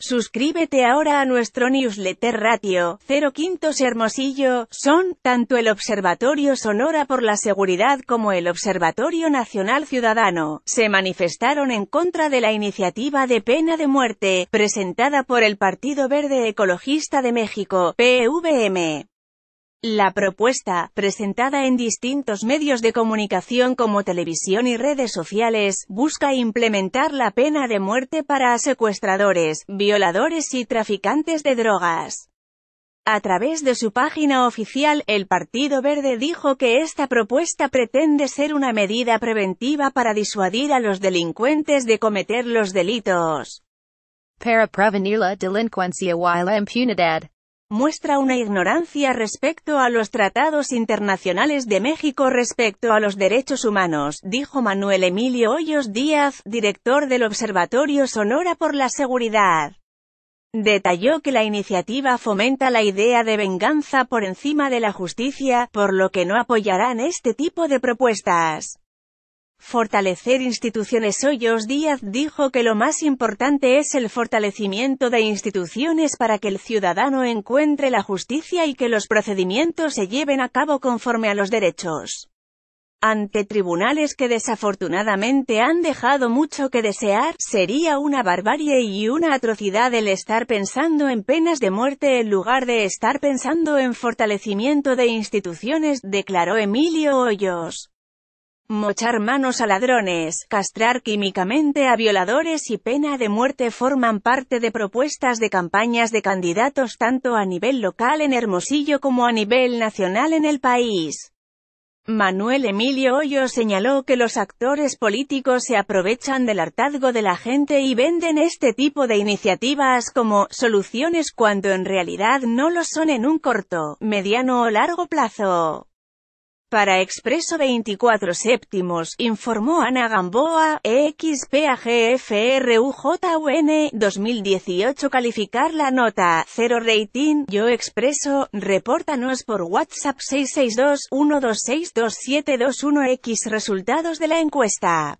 Suscríbete ahora a nuestro newsletter Ratio, 0 Quintos Hermosillo, son, tanto el Observatorio Sonora por la Seguridad como el Observatorio Nacional Ciudadano, se manifestaron en contra de la iniciativa de pena de muerte, presentada por el Partido Verde Ecologista de México, PVM. La propuesta, presentada en distintos medios de comunicación como televisión y redes sociales, busca implementar la pena de muerte para secuestradores, violadores y traficantes de drogas. A través de su página oficial, el Partido Verde dijo que esta propuesta pretende ser una medida preventiva para disuadir a los delincuentes de cometer los delitos. Para prevenir la delincuencia y la impunidad muestra una ignorancia respecto a los tratados internacionales de México respecto a los derechos humanos, dijo Manuel Emilio Hoyos Díaz, director del Observatorio Sonora por la Seguridad. Detalló que la iniciativa fomenta la idea de venganza por encima de la justicia, por lo que no apoyarán este tipo de propuestas. Fortalecer instituciones Hoyos Díaz dijo que lo más importante es el fortalecimiento de instituciones para que el ciudadano encuentre la justicia y que los procedimientos se lleven a cabo conforme a los derechos. Ante tribunales que desafortunadamente han dejado mucho que desear, sería una barbarie y una atrocidad el estar pensando en penas de muerte en lugar de estar pensando en fortalecimiento de instituciones, declaró Emilio Hoyos. Mochar manos a ladrones, castrar químicamente a violadores y pena de muerte forman parte de propuestas de campañas de candidatos tanto a nivel local en Hermosillo como a nivel nacional en el país. Manuel Emilio Hoyo señaló que los actores políticos se aprovechan del hartazgo de la gente y venden este tipo de iniciativas como soluciones cuando en realidad no lo son en un corto, mediano o largo plazo. Para Expreso 24 séptimos, informó Ana Gamboa, EXPAGFRUJUN, 2018 calificar la nota, 0 rating, Yo Expreso, repórtanos por WhatsApp 662-1262721X resultados de la encuesta.